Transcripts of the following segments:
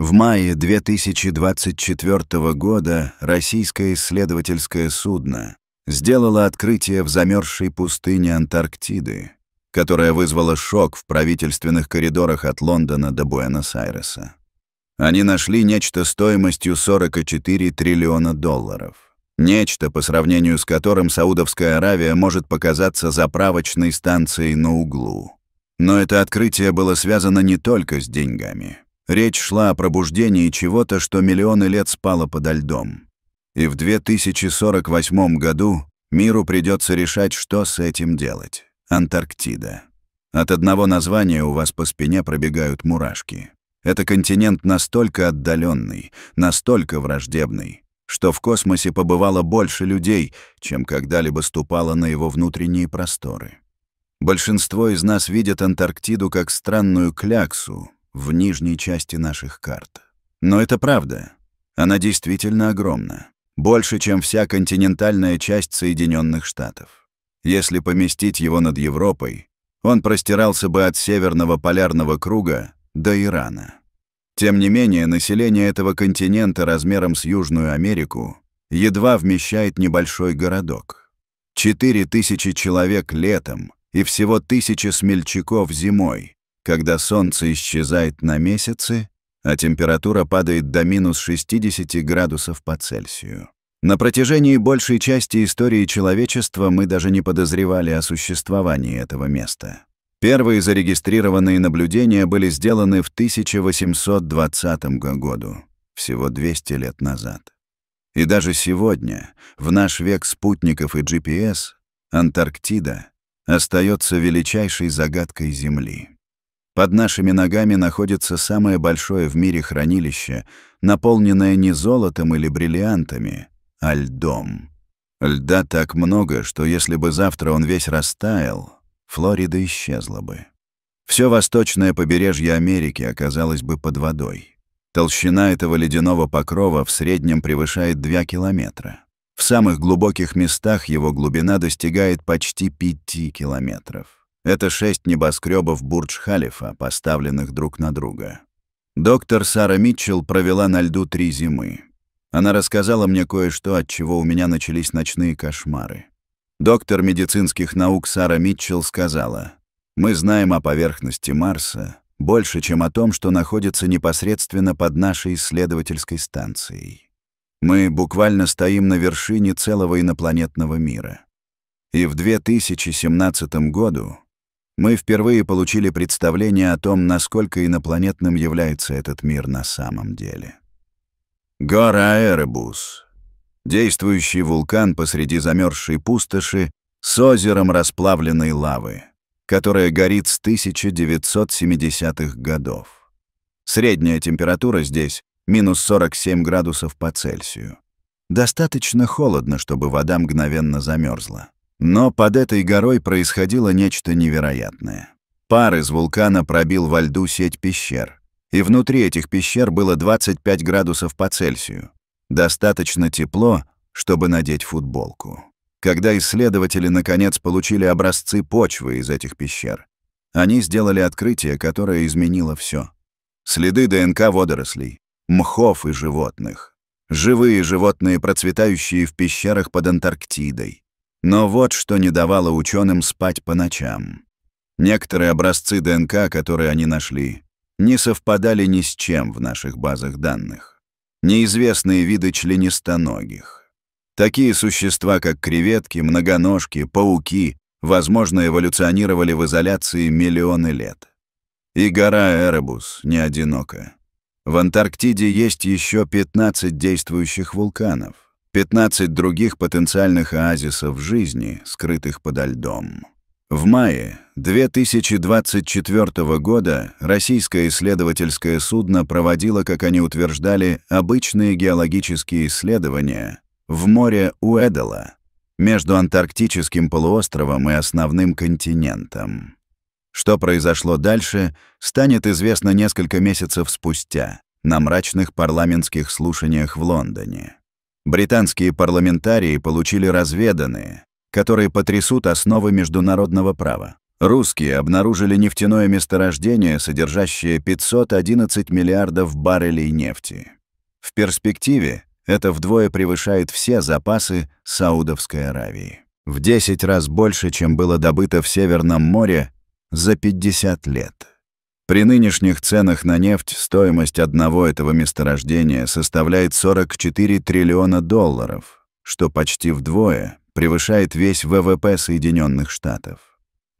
В мае 2024 года российское исследовательское судно сделало открытие в замерзшей пустыне Антарктиды, которое вызвало шок в правительственных коридорах от Лондона до Буэнос-Айреса. Они нашли нечто стоимостью 44 триллиона долларов. Нечто, по сравнению с которым Саудовская Аравия может показаться заправочной станцией на углу. Но это открытие было связано не только с деньгами. Речь шла о пробуждении чего-то, что миллионы лет спало подо льдом. И в 2048 году миру придется решать, что с этим делать. Антарктида. От одного названия у вас по спине пробегают мурашки. Это континент настолько отдаленный, настолько враждебный, что в космосе побывало больше людей, чем когда-либо ступало на его внутренние просторы. Большинство из нас видят Антарктиду как странную кляксу, в нижней части наших карт. Но это правда. Она действительно огромна. Больше, чем вся континентальная часть Соединенных Штатов. Если поместить его над Европой, он простирался бы от Северного полярного круга до Ирана. Тем не менее, население этого континента размером с Южную Америку едва вмещает небольшой городок. четыре тысячи человек летом и всего тысяча смельчаков зимой, когда солнце исчезает на месяцы, а температура падает до минус 60 градусов по Цельсию. На протяжении большей части истории человечества мы даже не подозревали о существовании этого места. Первые зарегистрированные наблюдения были сделаны в 1820 году, всего 200 лет назад. И даже сегодня, в наш век спутников и GPS, Антарктида остается величайшей загадкой Земли. Под нашими ногами находится самое большое в мире хранилище, наполненное не золотом или бриллиантами, а льдом. Льда так много, что если бы завтра он весь растаял, Флорида исчезла бы. Все восточное побережье Америки оказалось бы под водой. Толщина этого ледяного покрова в среднем превышает 2 километра. В самых глубоких местах его глубина достигает почти 5 километров. Это шесть небоскребов Бурдж-Халифа, поставленных друг на друга. Доктор Сара Митчелл провела на льду три зимы. Она рассказала мне кое-что, от чего у меня начались ночные кошмары. Доктор медицинских наук Сара Митчелл сказала, «Мы знаем о поверхности Марса больше, чем о том, что находится непосредственно под нашей исследовательской станцией. Мы буквально стоим на вершине целого инопланетного мира». И в 2017 году мы впервые получили представление о том, насколько инопланетным является этот мир на самом деле. Гора Эребус. Действующий вулкан посреди замерзшей пустоши с озером расплавленной лавы, которая горит с 1970-х годов. Средняя температура здесь — минус 47 градусов по Цельсию. Достаточно холодно, чтобы вода мгновенно замерзла. Но под этой горой происходило нечто невероятное. Пар из вулкана пробил во льду сеть пещер. И внутри этих пещер было 25 градусов по Цельсию. Достаточно тепло, чтобы надеть футболку. Когда исследователи наконец получили образцы почвы из этих пещер, они сделали открытие, которое изменило все. Следы ДНК водорослей, мхов и животных. Живые животные, процветающие в пещерах под Антарктидой. Но вот что не давало ученым спать по ночам. Некоторые образцы ДНК, которые они нашли, не совпадали ни с чем в наших базах данных. Неизвестные виды членистоногих. Такие существа, как креветки, многоножки, пауки, возможно, эволюционировали в изоляции миллионы лет. И гора Эребус не одинока. В Антарктиде есть еще 15 действующих вулканов. 15 других потенциальных оазисов жизни, скрытых подо льдом. В мае 2024 года российское исследовательское судно проводило, как они утверждали, обычные геологические исследования в море Уэдела между антарктическим полуостровом и основным континентом. Что произошло дальше, станет известно несколько месяцев спустя на мрачных парламентских слушаниях в Лондоне британские парламентарии получили разведанные, которые потрясут основы международного права. Русские обнаружили нефтяное месторождение, содержащее 511 миллиардов баррелей нефти. В перспективе это вдвое превышает все запасы Саудовской Аравии. В 10 раз больше, чем было добыто в Северном море за 50 лет. При нынешних ценах на нефть стоимость одного этого месторождения составляет 44 триллиона долларов, что почти вдвое превышает весь ВВП Соединенных Штатов.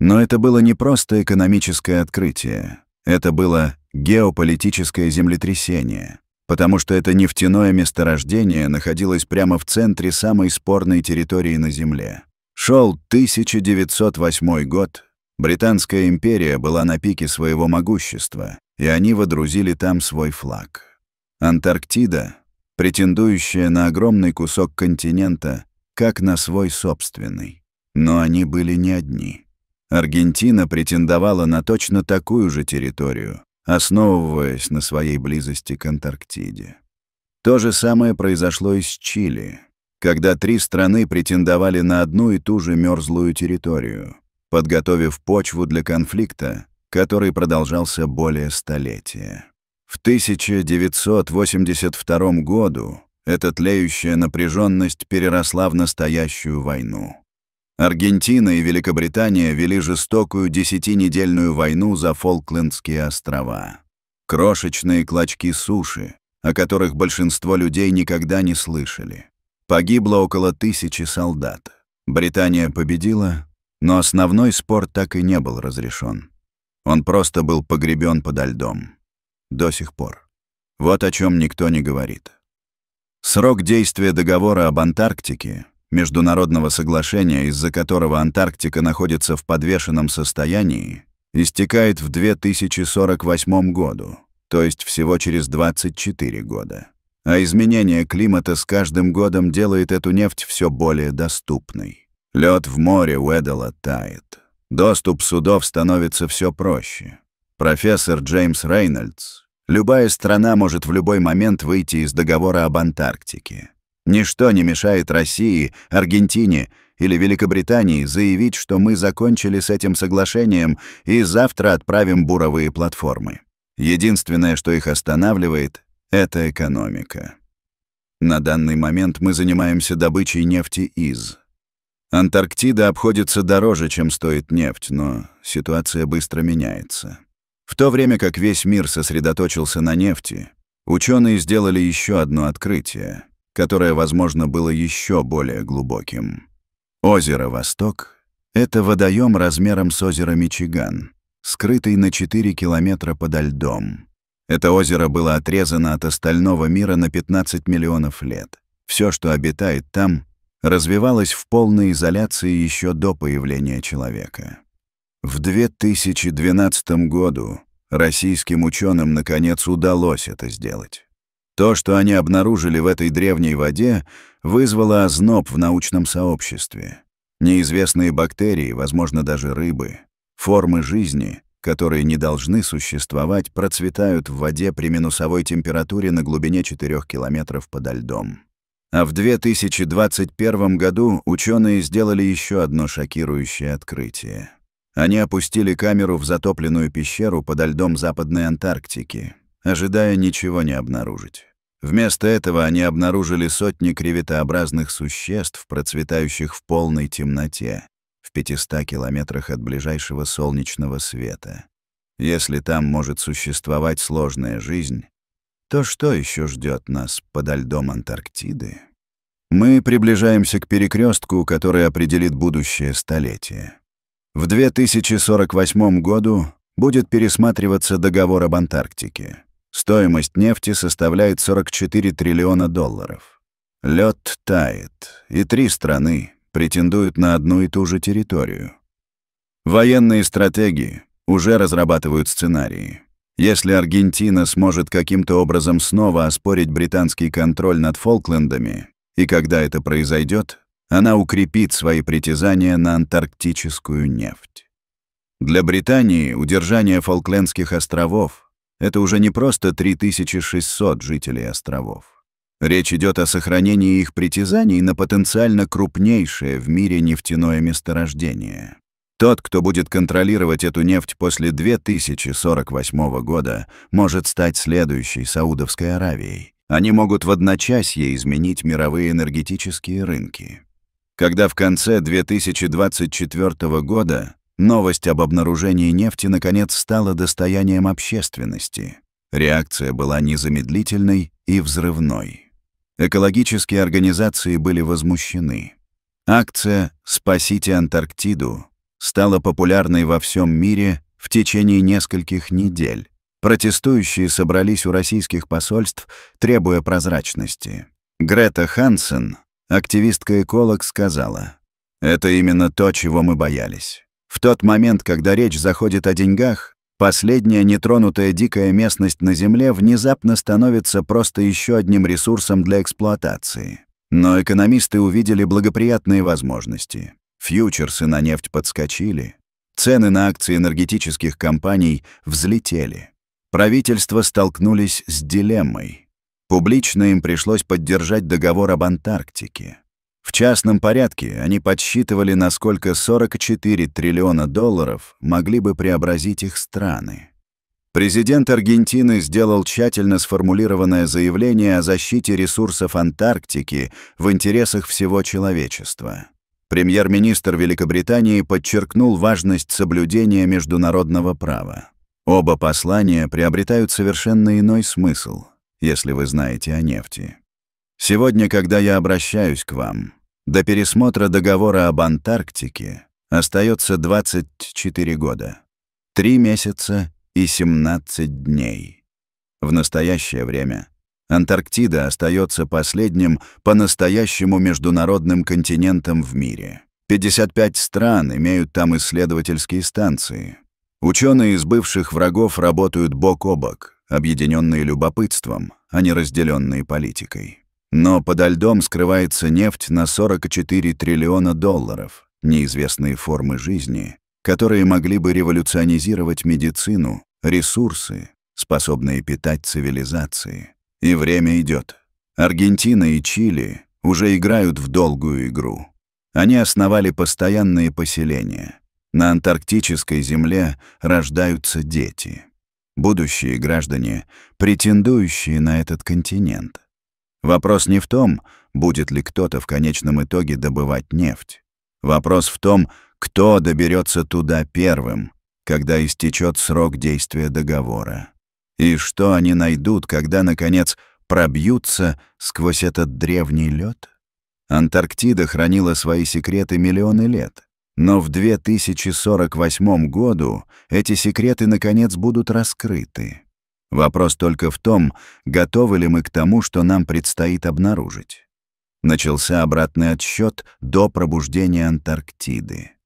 Но это было не просто экономическое открытие, это было геополитическое землетрясение, потому что это нефтяное месторождение находилось прямо в центре самой спорной территории на Земле. Шел 1908 год, Британская империя была на пике своего могущества, и они водрузили там свой флаг. Антарктида, претендующая на огромный кусок континента, как на свой собственный. Но они были не одни. Аргентина претендовала на точно такую же территорию, основываясь на своей близости к Антарктиде. То же самое произошло и с Чили, когда три страны претендовали на одну и ту же мерзлую территорию — подготовив почву для конфликта, который продолжался более столетия. В 1982 году эта тлеющая напряженность переросла в настоящую войну. Аргентина и Великобритания вели жестокую десятинедельную войну за Фолклендские острова. Крошечные клочки суши, о которых большинство людей никогда не слышали. Погибло около тысячи солдат. Британия победила, но основной спор так и не был разрешен. Он просто был погребен подо льдом. До сих пор. Вот о чем никто не говорит. Срок действия договора об Антарктике, международного соглашения, из-за которого Антарктика находится в подвешенном состоянии, истекает в 2048 году, то есть всего через 24 года. А изменение климата с каждым годом делает эту нефть все более доступной. Лед в море Уэддела тает. Доступ судов становится все проще. Профессор Джеймс Рейнольдс. Любая страна может в любой момент выйти из договора об Антарктике. Ничто не мешает России, Аргентине или Великобритании заявить, что мы закончили с этим соглашением и завтра отправим буровые платформы. Единственное, что их останавливает, — это экономика. На данный момент мы занимаемся добычей нефти из Антарктида обходится дороже, чем стоит нефть, но ситуация быстро меняется. В то время как весь мир сосредоточился на нефти, ученые сделали еще одно открытие, которое, возможно, было еще более глубоким. Озеро Восток — это водоем размером с озеро Мичиган, скрытый на 4 километра подо льдом. Это озеро было отрезано от остального мира на 15 миллионов лет. Все, что обитает там, развивалась в полной изоляции еще до появления человека. В 2012 году российским ученым наконец удалось это сделать. То, что они обнаружили в этой древней воде, вызвало озноб в научном сообществе. Неизвестные бактерии, возможно, даже рыбы, формы жизни, которые не должны существовать, процветают в воде при минусовой температуре на глубине 4 километров подо льдом. А в 2021 году ученые сделали еще одно шокирующее открытие. Они опустили камеру в затопленную пещеру подо льдом Западной Антарктики, ожидая ничего не обнаружить. Вместо этого они обнаружили сотни креветообразных существ, процветающих в полной темноте, в 500 километрах от ближайшего солнечного света. Если там может существовать сложная жизнь, то что еще ждет нас подо льдом Антарктиды? Мы приближаемся к перекрестку, который определит будущее столетие. В 2048 году будет пересматриваться договор об Антарктике. Стоимость нефти составляет 44 триллиона долларов. Лед тает, и три страны претендуют на одну и ту же территорию. Военные стратегии уже разрабатывают сценарии. Если Аргентина сможет каким-то образом снова оспорить британский контроль над Фолклендами, и когда это произойдет, она укрепит свои притязания на антарктическую нефть. Для Британии удержание Фолклендских островов — это уже не просто 3600 жителей островов. Речь идет о сохранении их притязаний на потенциально крупнейшее в мире нефтяное месторождение. Тот, кто будет контролировать эту нефть после 2048 года, может стать следующей Саудовской Аравией. Они могут в одночасье изменить мировые энергетические рынки. Когда в конце 2024 года новость об обнаружении нефти наконец стала достоянием общественности, реакция была незамедлительной и взрывной. Экологические организации были возмущены. Акция «Спасите Антарктиду» стала популярной во всем мире в течение нескольких недель. Протестующие собрались у российских посольств, требуя прозрачности. Грета Хансен, активистка-эколог, сказала, «Это именно то, чего мы боялись. В тот момент, когда речь заходит о деньгах, Последняя нетронутая дикая местность на Земле внезапно становится просто еще одним ресурсом для эксплуатации. Но экономисты увидели благоприятные возможности. Фьючерсы на нефть подскочили. Цены на акции энергетических компаний взлетели. Правительства столкнулись с дилеммой. Публично им пришлось поддержать договор об Антарктике. В частном порядке они подсчитывали, насколько 44 триллиона долларов могли бы преобразить их страны. Президент Аргентины сделал тщательно сформулированное заявление о защите ресурсов Антарктики в интересах всего человечества. Премьер-министр Великобритании подчеркнул важность соблюдения международного права. Оба послания приобретают совершенно иной смысл, если вы знаете о нефти. Сегодня, когда я обращаюсь к вам, до пересмотра договора об Антарктике остается 24 года, 3 месяца и 17 дней. В настоящее время Антарктида остается последним по-настоящему международным континентом в мире. 55 стран имеют там исследовательские станции. Ученые из бывших врагов работают бок о бок, объединенные любопытством, а не разделенные политикой. Но подо льдом скрывается нефть на 44 триллиона долларов, неизвестные формы жизни, которые могли бы революционизировать медицину, ресурсы, способные питать цивилизации. И время идет. Аргентина и Чили уже играют в долгую игру. Они основали постоянные поселения. На антарктической земле рождаются дети. Будущие граждане, претендующие на этот континент. Вопрос не в том, будет ли кто-то в конечном итоге добывать нефть. Вопрос в том, кто доберется туда первым, когда истечет срок действия договора. И что они найдут, когда, наконец, пробьются сквозь этот древний лед? Антарктида хранила свои секреты миллионы лет. Но в 2048 году эти секреты, наконец, будут раскрыты. Вопрос только в том, готовы ли мы к тому, что нам предстоит обнаружить. Начался обратный отсчет до пробуждения Антарктиды.